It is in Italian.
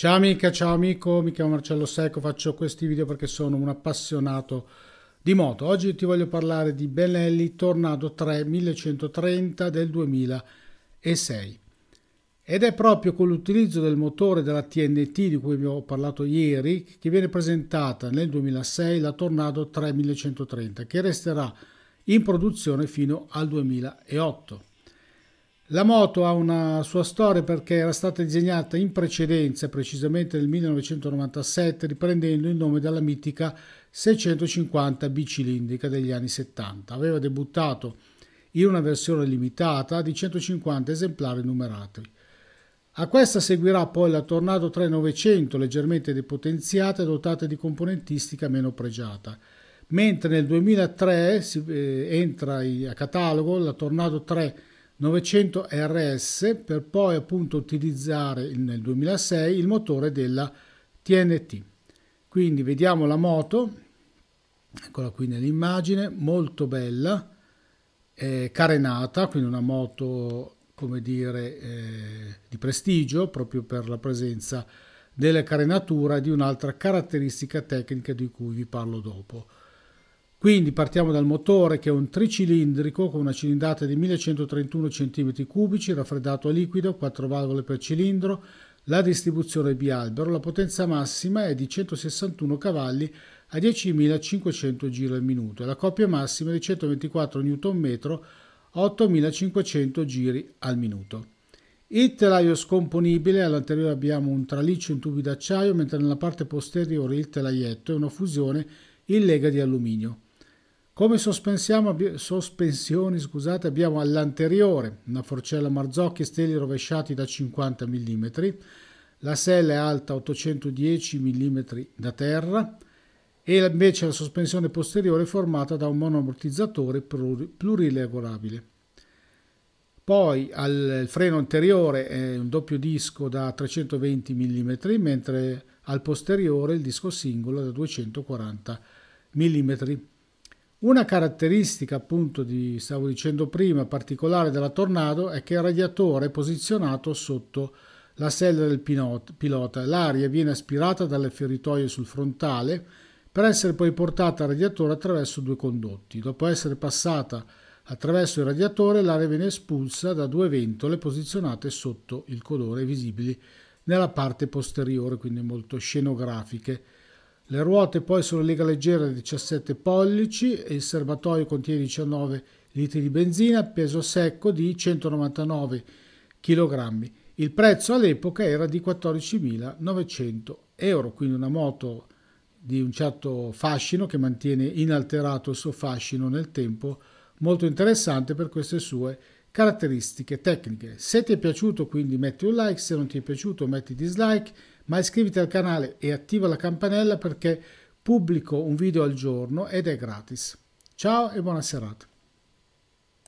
Ciao amica, ciao amico, mi chiamo Marcello Secco, faccio questi video perché sono un appassionato di moto. Oggi ti voglio parlare di Benelli Tornado 3 1130 del 2006 ed è proprio con l'utilizzo del motore della TNT di cui vi ho parlato ieri che viene presentata nel 2006 la Tornado 3 1130 che resterà in produzione fino al 2008. La moto ha una sua storia perché era stata disegnata in precedenza, precisamente nel 1997, riprendendo il nome dalla mitica 650 bicilindrica degli anni 70. Aveva debuttato in una versione limitata di 150 esemplari numerati. A questa seguirà poi la Tornado 3900 leggermente depotenziata e dotata di componentistica meno pregiata, mentre nel 2003 si, eh, entra a catalogo la Tornado 3 900 RS per poi appunto utilizzare nel 2006 il motore della TNT. Quindi vediamo la moto, eccola qui nell'immagine, molto bella, eh, carenata, quindi una moto come dire eh, di prestigio proprio per la presenza della carenatura e di un'altra caratteristica tecnica di cui vi parlo dopo. Quindi partiamo dal motore che è un tricilindrico con una cilindrata di 1131 cm3, raffreddato a liquido, 4 valvole per cilindro, la distribuzione bialbero, la potenza massima è di 161 cavalli a 10.500 giri al minuto e la coppia massima è di 124 Nm a 8.500 giri al minuto. Il telaio scomponibile, all'anteriore abbiamo un traliccio in tubi d'acciaio, mentre nella parte posteriore il telaietto è una fusione in lega di alluminio. Come sospensioni scusate, abbiamo all'anteriore una forcella Marzocchi e steli rovesciati da 50 mm, la sella è alta 810 mm da terra e invece la sospensione posteriore è formata da un monoammortizzatore pluriregolabile. Poi al freno anteriore è un doppio disco da 320 mm, mentre al posteriore il disco singolo da 240 mm. Una caratteristica, appunto, di, stavo dicendo prima, particolare della Tornado è che il radiatore è posizionato sotto la sella del pilota. L'aria viene aspirata dalle feritoie sul frontale per essere poi portata al radiatore attraverso due condotti. Dopo essere passata attraverso il radiatore, l'aria viene espulsa da due ventole posizionate sotto il colore visibili nella parte posteriore, quindi molto scenografiche le ruote poi sono lega leggera 17 pollici e il serbatoio contiene 19 litri di benzina, peso secco di 199 kg. Il prezzo all'epoca era di 14.900 euro, quindi una moto di un certo fascino che mantiene inalterato il suo fascino nel tempo, molto interessante per queste sue caratteristiche tecniche. Se ti è piaciuto quindi metti un like, se non ti è piaciuto metti dislike, ma iscriviti al canale e attiva la campanella perché pubblico un video al giorno ed è gratis. Ciao e buona serata.